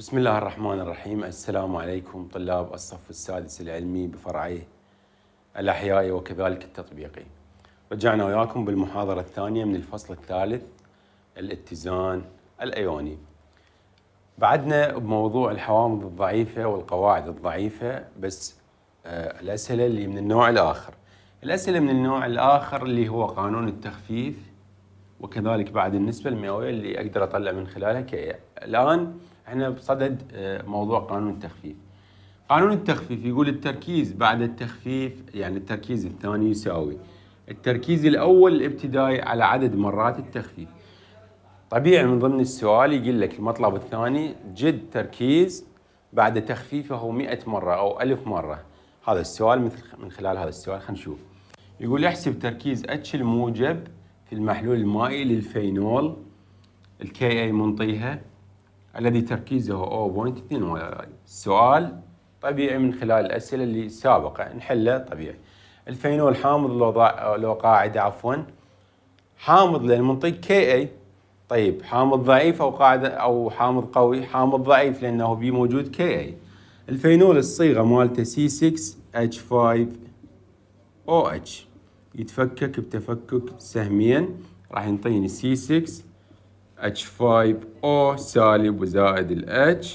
بسم الله الرحمن الرحيم السلام عليكم طلاب الصف السادس العلمي بفرعيه الأحيائي وكذلك التطبيقي رجعنا وياكم بالمحاضرة الثانية من الفصل الثالث الاتزان الأيوني بعدنا بموضوع الحوامض الضعيفة والقواعد الضعيفة بس آه الأسئلة اللي من النوع الآخر الأسئلة من النوع الآخر اللي هو قانون التخفيف وكذلك بعد النسبة المئوية اللي أقدر أطلع من خلالها الآن احنا بصدد آه، موضوع قانون التخفيف قانون التخفيف يقول التركيز بعد التخفيف يعني التركيز الثاني يساوي التركيز الأول الابتدائي على عدد مرات التخفيف طبيعي من ضمن السؤال يقول لك المطلب الثاني جد تركيز بعد تخفيفه 100 مرة أو 1000 مرة هذا السؤال مثل من خلال هذا السؤال خلينا نشوف يقول احسب تركيز اتش الموجب في المحلول المائي للفينول الكي اي منطيها الذي تركيزه O.2 السؤال طبيعي من خلال الأسئلة اللي سابقة نحله طبيعي الفينول حامض لو قاعدة عفوا حامض للمنطق Ka طيب حامض ضعيف أو قاعدة أو حامض قوي حامض ضعيف لأنه بي موجود Ka الفينول الصيغة مالته C6H5OH يتفكك بتفكك سهميا راح ينطيني C6 H5O سالب وزائد ال H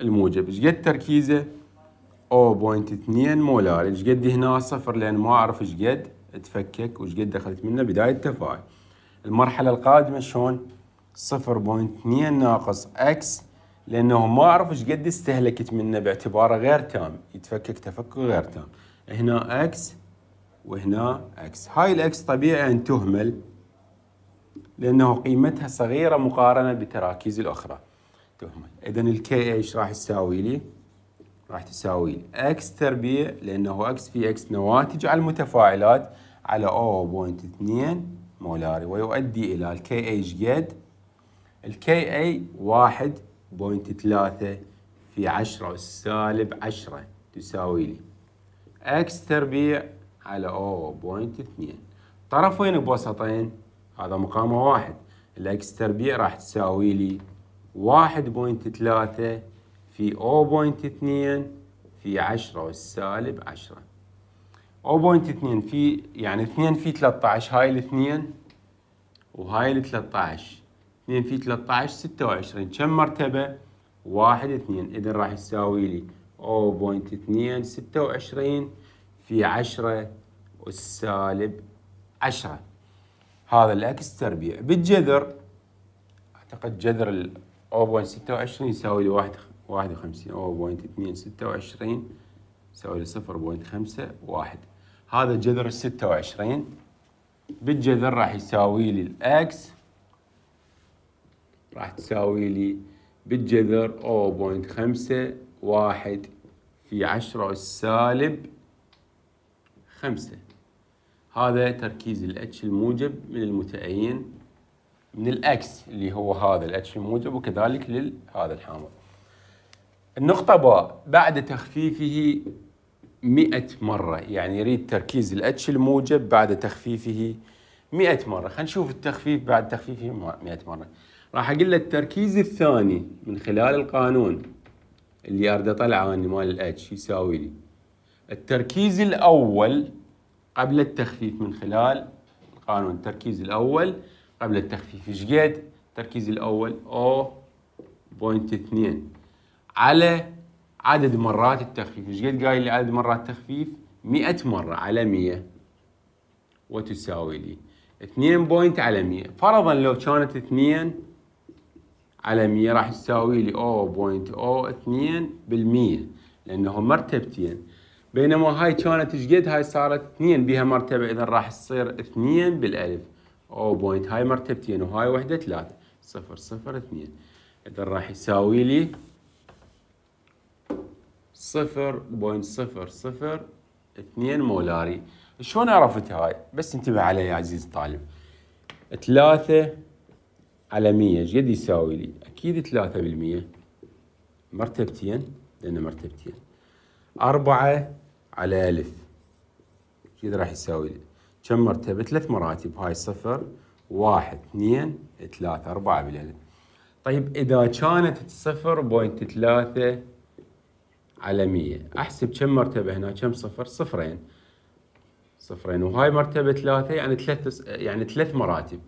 الموجب ايش قد تركيزه 0.2 مولار ايش قد هنا صفر لان ما اعرف ايش قد تفكك وايش قد دخلت منه بداية تفاعل المرحلة القادمة شلون 0.2 ناقص X لانه ما اعرف ايش قد استهلكت منه باعتباره غير تام يتفكك تفكك غير تام هنا X وهنا X هاي الأكس طبيعي أن تهمل لأنه قيمتها صغيرة مقارنة بالتراكيز الأخرى إذا الكي ايش راح تساوي لي؟ راح تساوي لي اكس تربيع لأنه اكس في اكس نواتج على المتفاعلات على 0.2 مولاري ويؤدي إلى الكي اي قد؟ الكي اي 1.3 في 10 سالب 10 تساوي لي اكس تربيع على 0.2 طرفين بوسطين هذا مقامه واحد الاكس تربيع راح تساوي لي واحد بوينت ثلاثة في او بوينت اثنين في عشرة والسالب عشرة او بوينت اثنين في يعني اثنين في ثلاثة عشر هاي الاثنين وهاي الثلاثة عشر اثنين في ثلاثة عشر ستة وعشرين كم مرتبة واحد اثنين اذا راح يساوي لي او بوينت اثنين ستة وعشرين في عشرة والسالب عشرة هذا العكس تربيع بالجذر اعتقد جذر 0.26 يساوي لي 51 او 0.226 يساوي لي 0.51 هذا جذر ال 26 بالجذر راح يساوي لي الاكس راح تساوي لي بالجذر 0.51 في 10 سالب 5 هذا تركيز الاتش الموجب من المتأين من الاكس اللي هو هذا الاتش الموجب وكذلك لهذا الحامض. النقطة باء بعد تخفيفه 100 مرة يعني يريد تركيز الاتش الموجب بعد تخفيفه 100 مرة خلينا نشوف التخفيف بعد تخفيفه 100 مرة راح اقول له التركيز الثاني من خلال القانون اللي اريد اطلعه مال الاتش يساوي لي التركيز الاول قبل التخفيف من خلال قانون التركيز الأول قبل التخفيف ايش قد؟ التركيز الأول 0.2 على عدد مرات التخفيف ايش قد قايل لي عدد مرات التخفيف؟ 100 مرة على 100 وتساوي لي 2 بوينت على 100 فرضا لو كانت 2 على 100 راح تساوي لي 0.02% لأنهم مرتبتين بينما هاي كانت جديد هاي صارت اثنين بها مرتبة إذا راح تصير اثنين بالألف أو بوينت هاي مرتبتين وهاي وحده ثلاثة صفر صفر اثنين إذا راح يساوي لي صفر بوينت صفر صفر اثنين مولاري شلون عرفت هاي بس انتبه علي يا عزيز الطالب ثلاثة على مية جديد يساوي لي أكيد ثلاثة بالمية مرتبتين لأن مرتبتين أربعة على ألف كذا راح يساوي لي كم مرتبة؟ ثلاث مراتب هاي صفر واحد اثنين ثلاثة أربعة بالألف طيب إذا كانت صفر بوينت ثلاثة على مية أحسب كم مرتبة هنا كم صفر؟ صفرين صفرين وهاي مرتبة ثلاثة يعني ثلاث يعني ثلاث مراتب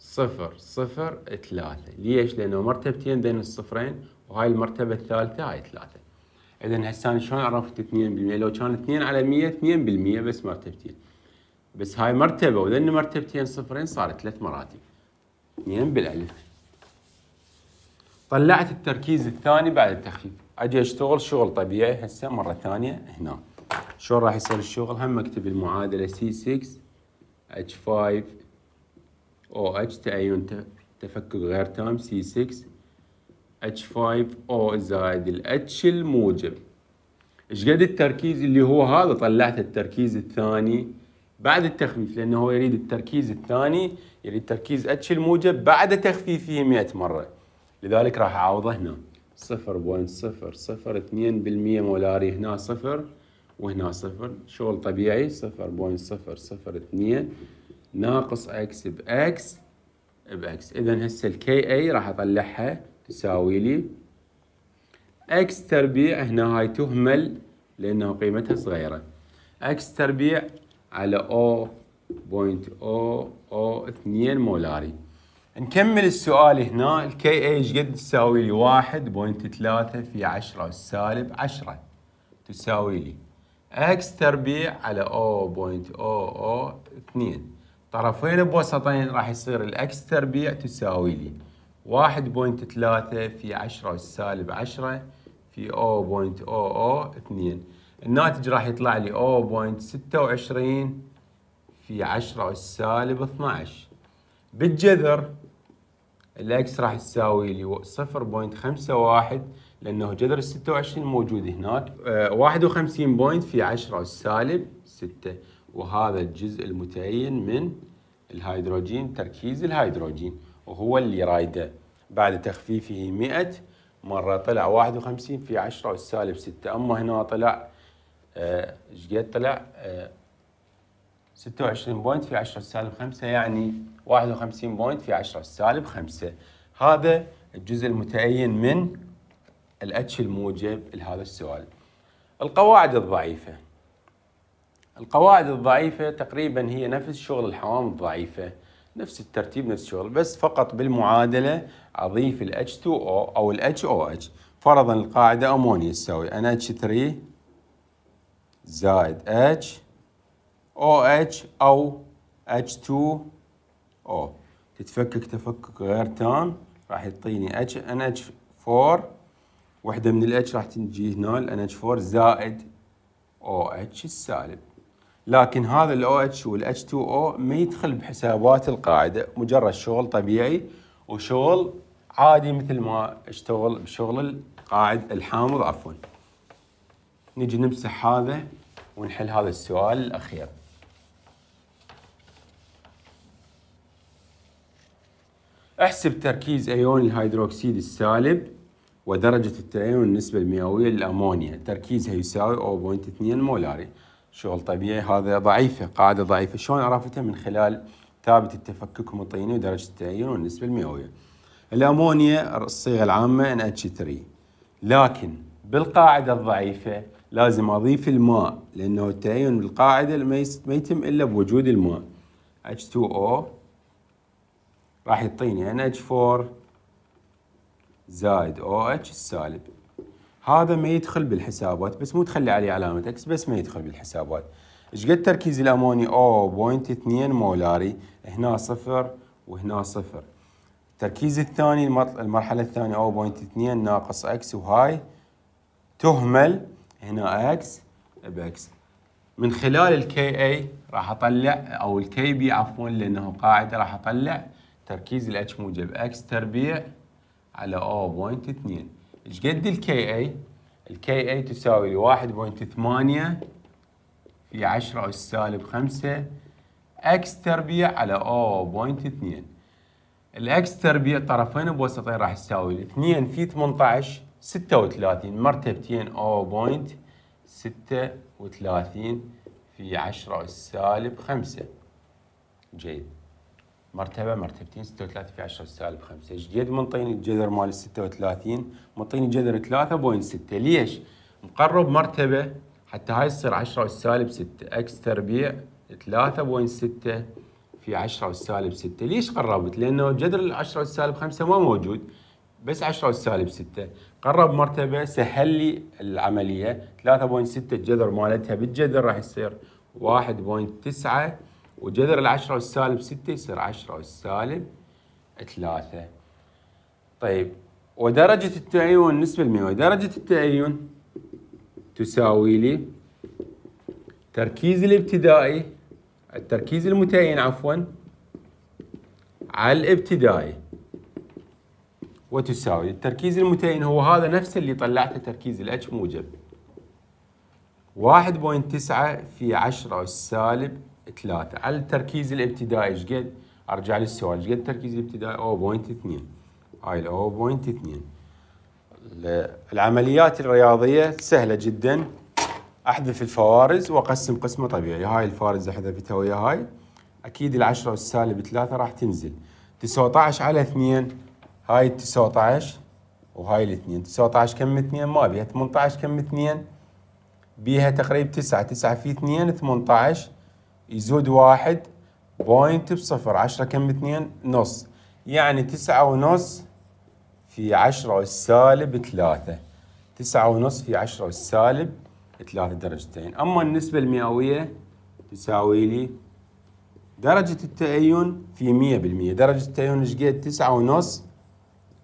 صفر صفر ثلاثة ليش؟ لأنه مرتبتين بين الصفرين وهاي المرتبة الثالثة هاي ثلاثة اذا هسه انا شلون عرفت 2% لو كان 2 على 100 2% بس مرتبتين بس هاي مرتبه وذن مرتبتين صفرين صارت ثلاث مراتب 2 بالالف طلعت التركيز الثاني بعد التخفيف اجي اشتغل شغل طبيعي هسه مره ثانيه هنا شلون راح يصير الشغل هم اكتب المعادله C6 H5 OH تعين تفكك غير تام C6 H5O زائد ال H الموجب ايش قد التركيز اللي هو هذا طلعت التركيز الثاني بعد التخفيف لانه هو يريد التركيز الثاني يريد تركيز H الموجب بعد تخفيفه 100 مره لذلك راح اعوضه هنا 0.002% مولاري هنا صفر وهنا صفر شغل طبيعي 0.002 ناقص اكس باكس باكس اذا هسه الكي اي راح اطلعها تساوي لي اكس تربيع هنا هاي تهمل لأنه قيمتها صغيرة اكس تربيع على او بوينت او او 2 مولاري نكمل السؤال هنا الكي اي ايش قد تساوي لي واحد بوينت ثلاثة في عشرة سالب عشرة تساوي لي اكس تربيع على او بوينت او او 2 طرفين بوسطين راح يصير الاكس تربيع تساوي لي واحد بوينت ثلاثة في عشرة سالب عشرة في أو بوينت أو أو اثنين الناتج راح يطلع لي أو بوينت ستة وعشرين في عشرة سالب 12 بالجذر الاكس راح تساوي لي صفر بوينت خمسة واحد لأنه جذر الستة وعشرين موجود هناك آه، واحد وخمسين بوينت في عشرة سالب ستة وهذا الجزء المتعين من الهيدروجين تركيز الهيدروجين وهو اللي رايده بعد تخفيفه 100 مرة طلع 51 في 10 والسالب 6 أما هنا طلع آه، ايش قد طلع 26 آه، بوينت في 10 السالب 5 يعني 51 بوينت في 10 السالب 5 هذا الجزء المتأين من الاتش الموجب لهذا السؤال القواعد الضعيفة القواعد الضعيفة تقريبا هي نفس شغل الحوام الضعيفة نفس الترتيب نفس الشغل بس فقط بالمعادله اضيف ال H2O او ال HOH فرضا القاعده امونيا تساوي NH3 زائد H OH او H2O تتفكك تفكك غير تام راح يعطيني H NH4 وحده من ال H راح تجي هنا ال NH4 زائد OH السالب لكن هذا الاو اتش h 2 او ما يدخل بحسابات القاعده مجرد شغل طبيعي وشغل عادي مثل ما اشتغل بشغل القاعد الحامض عفوا نجي نمسح هذا ونحل هذا السؤال الاخير احسب تركيز ايون الهيدروكسيد السالب ودرجة التأين والنسبة المئوية للأمونيا تركيزها يساوي 0.2 مولاري شغل طبيعي هذا ضعيفه قاعده ضعيفه شلون عرفتها من خلال ثابت التفكك المطيني ودرجه التايين والنسبه المئويه الامونيا الصيغه العامه NH3 لكن بالقاعده الضعيفه لازم اضيف الماء لانه التأيين بالقاعده ما يتم الا بوجود الماء H2O راح يعطيني NH4 زائد OH السالب هذا ما يدخل بالحسابات بس مو تخلي عليه علامة اكس بس ما يدخل بالحسابات ايش قد تركيز الاموني او بوينت اثنين مولاري هنا صفر وهنا صفر التركيز الثاني المرحلة الثانية او بوينت اثنين ناقص اكس وهاي تهمل هنا اكس باكس من خلال الكي اي راح اطلع او الكي بي عفوا لانه قاعده راح اطلع تركيز الاتش موجب اكس تربيع على او بوينت اثنين ايش قد الكي اي؟ الكي اي تساوي لي 1.8 في 10 اس سالب 5 اكس تربيع على 0.2 الاكس تربيع طرفين بوسطين راح تساوي 2 في 18 36 مرتبتين 0.36 في 10 اس سالب 5 جيد مرتبه مرتبتين 36 في 10 سالب 5 جديد منطيني الجذر مال 36 منطيني جذر 3.6 ليش؟ مقرب مرتبه حتى هاي تصير 10 والسالب 6 اكس تربيع 3.6 في 10 والسالب 6 ليش قربت؟ لانه جذر 10 والسالب 5 ما موجود بس 10 والسالب 6 قرب مرتبه سهل لي العمليه 3.6 الجذر مالتها بالجذر راح يصير 1.9 وجذر العشرة والسالب ستة يصير عشرة والسالب ثلاثة طيب ودرجة التأين نسبة المئوية درجة التأين تساوي لي تركيز الابتدائي التركيز المتأين عفوا على الابتدائي وتساوي التركيز المتأين هو هذا نفسه اللي طلعته تركيز الاتش موجب 1.9 في 10 والسالب ثلاثة على التركيز الابتدائي ايش قد؟ ارجع للسؤال ايش قد التركيز الابتدائي؟ 0.2 هاي 0.2 العمليات الرياضية سهلة جدا احذف الفوارز واقسم قسمة طبيعية هاي الفارز حذفتها ويا هاي اكيد العشرة والسالب ثلاثة راح تنزل 19 على 2 هاي 19 وهاي الاثنين 19 كم 2 ما بيها 18 كم 2 بيها تقريبا 9 9 في 2 18 يزود واحد بوينت بصفر عشرة كم اثنين نص يعني تسعة ونص في عشرة والسالب ثلاثة تسعة ونص في عشرة والسالب ثلاثة درجتين أما النسبة المئوية تساوي لي درجة التأيون في مية بالمية درجة التأيون ايش قد تسعة ونص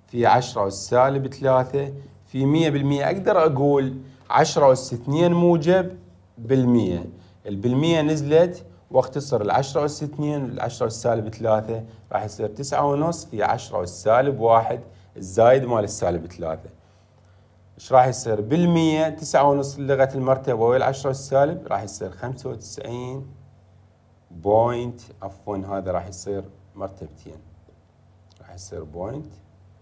في عشرة والسالب ثلاثة في مية بالمية أقدر أقول عشرة أس اثنين موجب بالمية البالمية نزلت واختصر ال 10 أس 2 العشرة أس سالب 3 راح يصير 9 ونص في 10 أس سالب 1 الزايد مال السالب 3 ايش راح يصير بالمية 9 ونص لغة المرتبة ويا 10 أس سالب راح يصير 95 بوينت عفوا هذا راح يصير مرتبتين راح يصير بوينت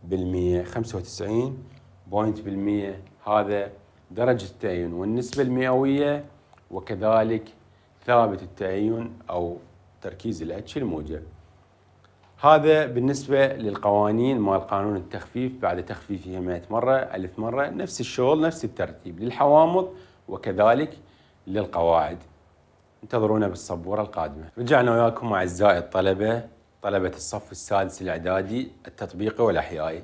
بالمية 95 بوينت بالمية هذا درجة التعيين والنسبة المئوية وكذلك ثابت التعيين أو تركيز الأتش الموجب هذا بالنسبة للقوانين مال قانون التخفيف بعد تخفيفه 100 مرة ألف مرة نفس الشغل نفس الترتيب للحوامض وكذلك للقواعد انتظرونا بالسبورة القادمة رجعنا وياكم أعزائي الطلبة طلبة الصف السادس الإعدادي التطبيقي والأحيائي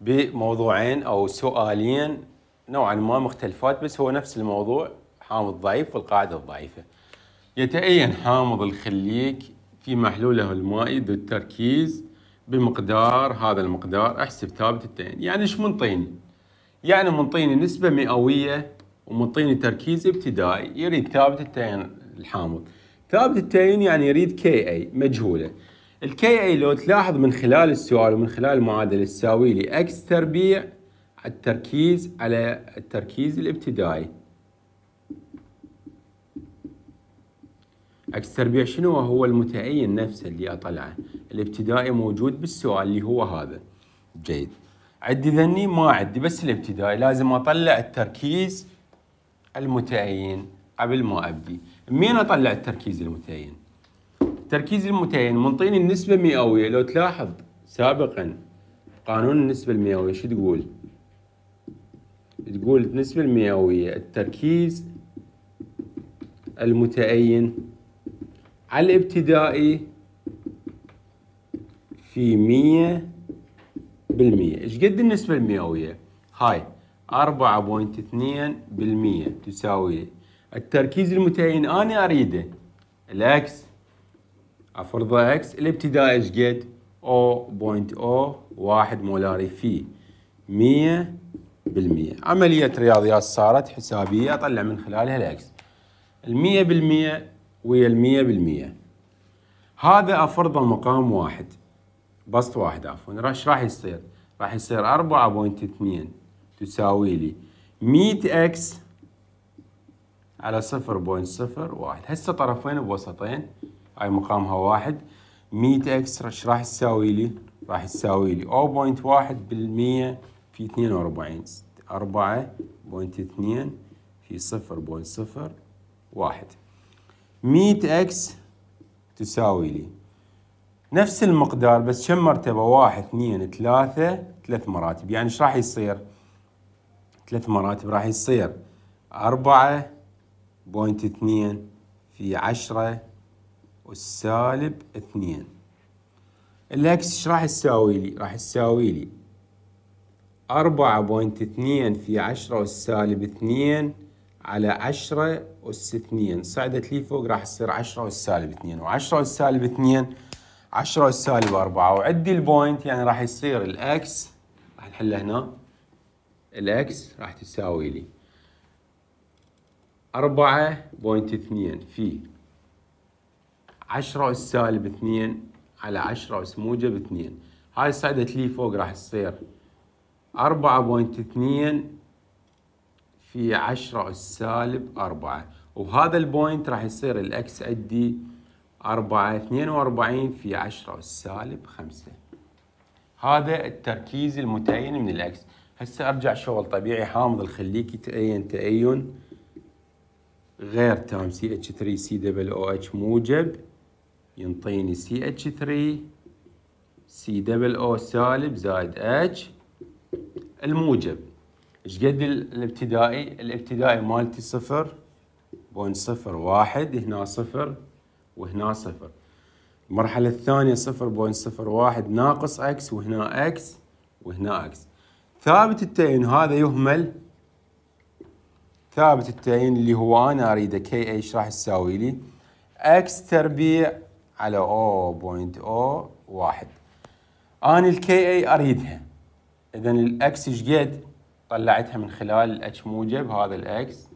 بموضوعين أو سؤالين نوعا ما مختلفات بس هو نفس الموضوع حامض ضعيف والقاعدة الضعيفة يتأين حامض الخليك في محلوله المائي ذو التركيز بمقدار هذا المقدار احسب ثابت التأين يعني ايش منطيني يعني منطيني نسبة مئوية ومنطيني تركيز ابتدائي يريد ثابت التأين الحامض ثابت التأين يعني يريد كي اي مجهولة الكي اي لو تلاحظ من خلال السؤال ومن خلال المعادلة تساوي لي اكس تربيع التركيز على التركيز الابتدائي عكس التربيع شنو هو المتعين نفسه اللي أطلعه الابتدائي موجود بالسؤال اللي هو هذا جيد عندي ذني ما عندي بس الابتدائي لازم أطلع التركيز المتعين قبل ما أبدي مين أطلع التركيز المتعين التركيز المتعين منطيني النسبة المئوية لو تلاحظ سابقا قانون النسبة المئوية شو تقول تقول النسبة المئوية التركيز المتعين على الابتدائي في مية بالمية ايش قد النسبة المئوية هاي أربعة بوينت اثنين بالمية تساوي التركيز المتعين أنا أريده الأكس أفرضه أكس الابتدائي ايش قد أو بوينت أو واحد مولاري في مية بالمية عملية رياضيات صارت حسابية أطلع من خلالها الأكس المية بالمية ويا المية بالمية هذا أفرض مقام واحد بسط واحد عفوا ايش راح يصير؟ راح يصير أربعة بوينت اثنين تساوي لي مية اكس على صفر بوينت صفر واحد هسه طرفين بوسطين أي مقامها واحد مية اكس ايش راح تساوي لي؟ راح تساوي لي او بوينت واحد بالمية في اثنين واربعين أربعة بوينت اثنين في صفر بوينت صفر واحد 100 اكس تساوي لي نفس المقدار بس كم مرتبة واحد اثنين ثلاثة ثلاث مراتب يعني ايش راح يصير ثلاث مراتب راح يصير أربعة بوينت اثنين في عشرة والسالب اثنين الأكس ايش راح يساوي لي راح يساوي لي أربعة بوينت اثنين في عشرة والسالب اثنين على 10 أس 2 صعدت لي فوق راح تصير 10 أس سالب 2 و10 أس سالب 2 10 أس سالب 4 وعدي البوينت يعني راح يصير الأكس راح نحله هنا الأكس راح تساوي لي 4.2 في 10 أس سالب 2 على 10 أس موجب 2 هاي صعدت لي فوق راح تصير 4.2 في 10 أس سالب 4 وهذا البوينت راح يصير الأكس عندي 4 42 في 10 أس سالب 5 هذا التركيز المتعين من الأكس هسه أرجع شغل طبيعي حامض الخليكي تأين تأين غير تام سي اتش 3 سي دبل او اتش موجب ينطيني سي اتش 3 سي دبل او سالب زائد اتش الموجب ايش قد الابتدائي؟ الابتدائي مالتي صفر بون صفر واحد هنا صفر وهنا صفر المرحلة الثانية صفر بون صفر واحد ناقص اكس وهنا اكس وهنا اكس ثابت التعيين هذا يهمل ثابت التعيين اللي هو انا اريده كي ايش راح تساوي لي؟ اكس تربيع على او بوينت او واحد انا الكي اي اريدها اذا الاكس ايش قد؟ طلعتها من خلال الاتش موجب هذا الاكس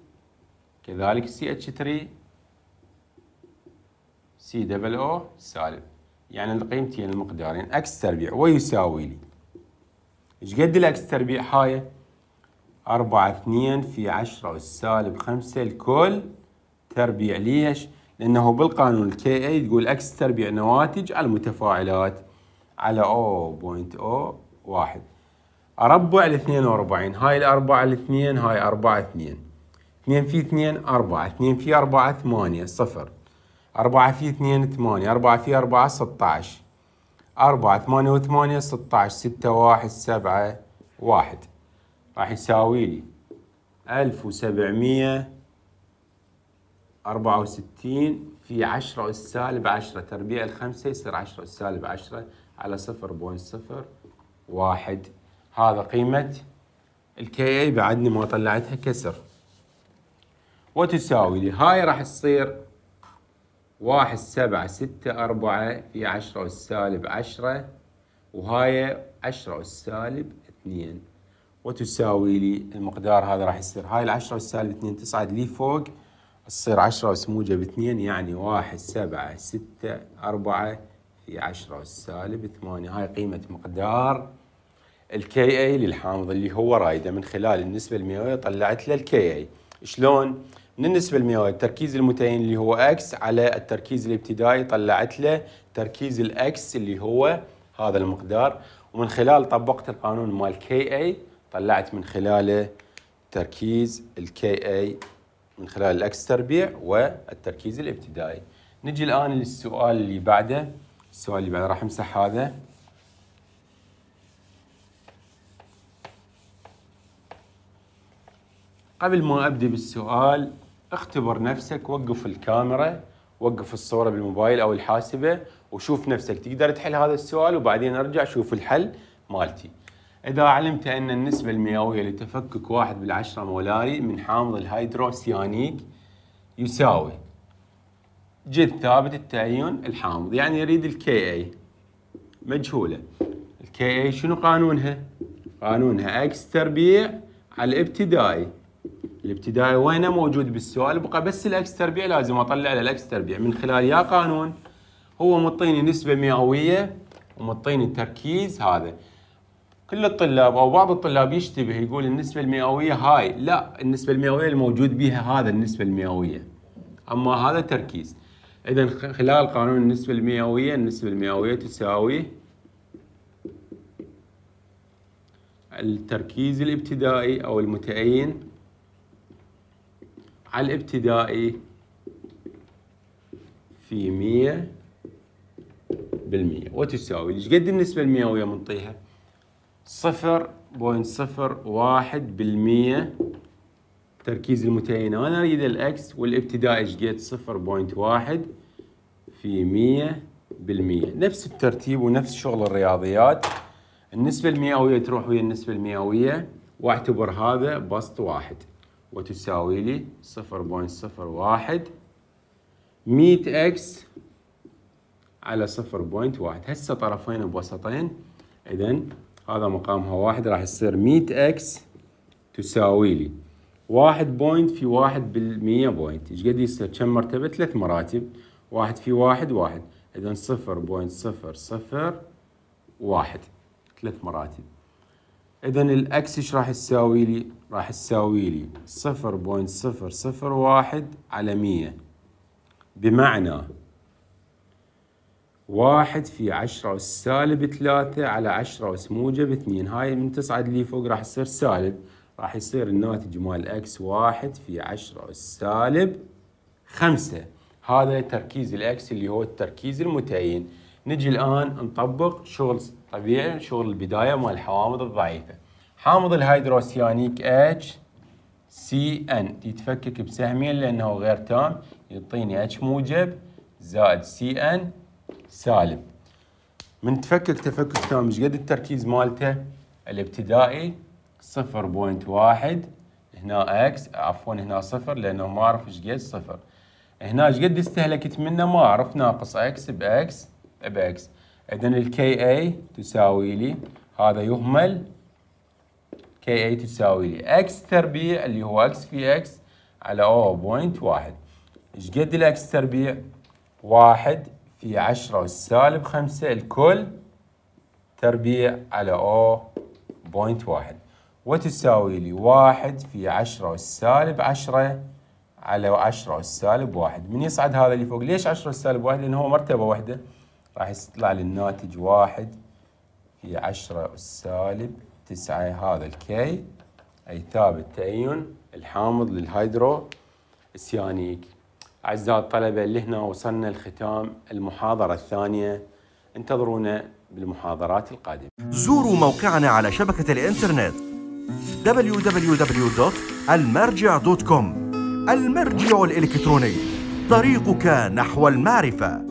كذلك سي اتش 3 سي دبل او سالب يعني القيمتين المقدارين اكس تربيع ويساوي لي ايش قد الاكس تربيع هاي؟ 4 2 في 10 سالب 5 الكل تربيع ليش؟ لأنه بالقانون الكي اي تقول اكس تربيع نواتج المتفاعلات على او بوينت او واحد أربع الاثنين وأربعين هاي الأربعة الاثنين هاي أربعة اثنين اثنين في اثنين أربعة اثنين في أربعة ثمانية صفر أربعة في اثنين ثمانية أربعة في أربعة ستاعش أربعة ثمانية وثمانية ستاعش ستة واحد سبعة واحد راح يساوي لي ألف وسبعمية أربعة وستين في عشرة السالب عشرة تربيع الخمسة يصير عشرة السالب عشرة على صفر بوين صفر واحد هذا قيمة الكي اي بعدني ما طلعتها كسر وتساوي لي هاي راح تصير واحد سبعة ستة أربعة في عشرة والسالب عشرة وهاي عشرة والسالب اثنين وتساوي لي المقدار هذا راح يصير هاي العشرة والسالب اثنين تصعد لي فوق تصير عشرة وسموجة باثنين يعني واحد سبعة ستة أربعة في عشرة والسالب ثمانية هاي قيمة مقدار الكي اي للحامض اللي هو رايده من خلال النسبه المئويه طلعت له الكي اي شلون من النسبه المئويه التركيز المتين اللي هو اكس على التركيز الابتدائي طلعت له تركيز الاكس اللي هو هذا المقدار ومن خلال طبقت القانون مال كي اي طلعت من خلاله تركيز الكي اي من خلال الاكس تربيع والتركيز الابتدائي نجي الان للسؤال اللي بعده السؤال اللي بعده راح امسح هذا قبل ما ابدي بالسؤال اختبر نفسك وقف الكاميرا وقف الصوره بالموبايل او الحاسبه وشوف نفسك تقدر تحل هذا السؤال وبعدين ارجع شوف الحل مالتي اذا علمت ان النسبه المئويه لتفكك واحد بالعشره مولاري من حامض الهيدروسيانيك يساوي جد ثابت التعيون الحامض يعني يريد الكي اي مجهوله الكي اي شنو قانونها قانونها اكس تربيع على الابتدائي الابتدائي وينه موجود بالسؤال بقى بس الاكس تربيع لازم اطلع له الاكس تربيع من خلال يا قانون هو مطيني نسبه مئويه ومطيني تركيز هذا كل الطلاب او بعض الطلاب يشتبه يقول النسبه المئويه هاي لا النسبه المئويه الموجود بها هذا النسبه المئويه اما هذا تركيز اذا خلال قانون النسبه المئويه النسبه المئويه تساوي التركيز الابتدائي او المتأين على الابتدائي في 100 بالمية وتساوي ايش قد النسبة المئوية منطيها صفر صفر واحد بالمية تركيز المتين أنا أريد الأكس والابتدائي شقد صفر بوينت واحد في مية بالمية نفس الترتيب ونفس شغل الرياضيات النسبة المئوية تروح ويا النسبة المئوية واعتبر هذا بسط واحد وتساوي لي 0.01 100 اكس على 0.1 هسه طرفين بوسطين اذا هذا مقامها واحد راح يصير 100 اكس تساوي لي 1 بوينت في واحد بالمية بوينت ايش قد يصير كم مرتبة ثلاث مراتب واحد في واحد واحد اذا 0.001 ثلاث مراتب اذا الاكس ايش راح تساوي لي راح تساوي لي 0.001 على 100 بمعنى واحد في عشرة سالب ثلاثة على عشرة وس موجب اثنين هاي من تصعد لي فوق راح تصير سالب راح يصير الناتج مال اكس واحد في عشرة سالب خمسة هذا تركيز الاكس اللي هو التركيز المتعين نجي الان نطبق شغل طبيعي شغل البدايه مال الحوامض الضعيفه حامض الهيدروسيانيك اتش سي ان يتفكك بسهمين لانه غير تام يعطيني اتش موجب زائد سي ان سالب من تفكك تفكك تام ايش قد التركيز مالته الابتدائي 0.1 هنا اكس عفوا هنا صفر لانه ما اعرف ايش قد صفر هنا ايش قد استهلكت منه ما اعرف ناقص اكس باكس ب x اذا الكي اي تساوي لي هذا يهمل كي اي تساوي لي x تربيع اللي هو x في x على 0.1 ايش قد الاكس تربيع؟ واحد في عشرة والسالب خمسة الكل تربيع على أو بوينت واحد وتساوي لي واحد في عشرة والسالب عشرة على عشرة والسالب واحد من يصعد هذا اللي فوق ليش عشرة والسالب واحد؟ لان هو مرتبة واحدة راح يطلع لي الناتج واحد في عشرة سالب تسعة هذا الكي أي ثابت تأين الحامض للهيدرو السيانيك أعزائي الطلبة اللي هنا وصلنا لختام المحاضرة الثانية انتظرونا بالمحاضرات القادمة زوروا موقعنا على شبكة الإنترنت www.almarja.com المرجع الإلكتروني طريقك نحو المعرفة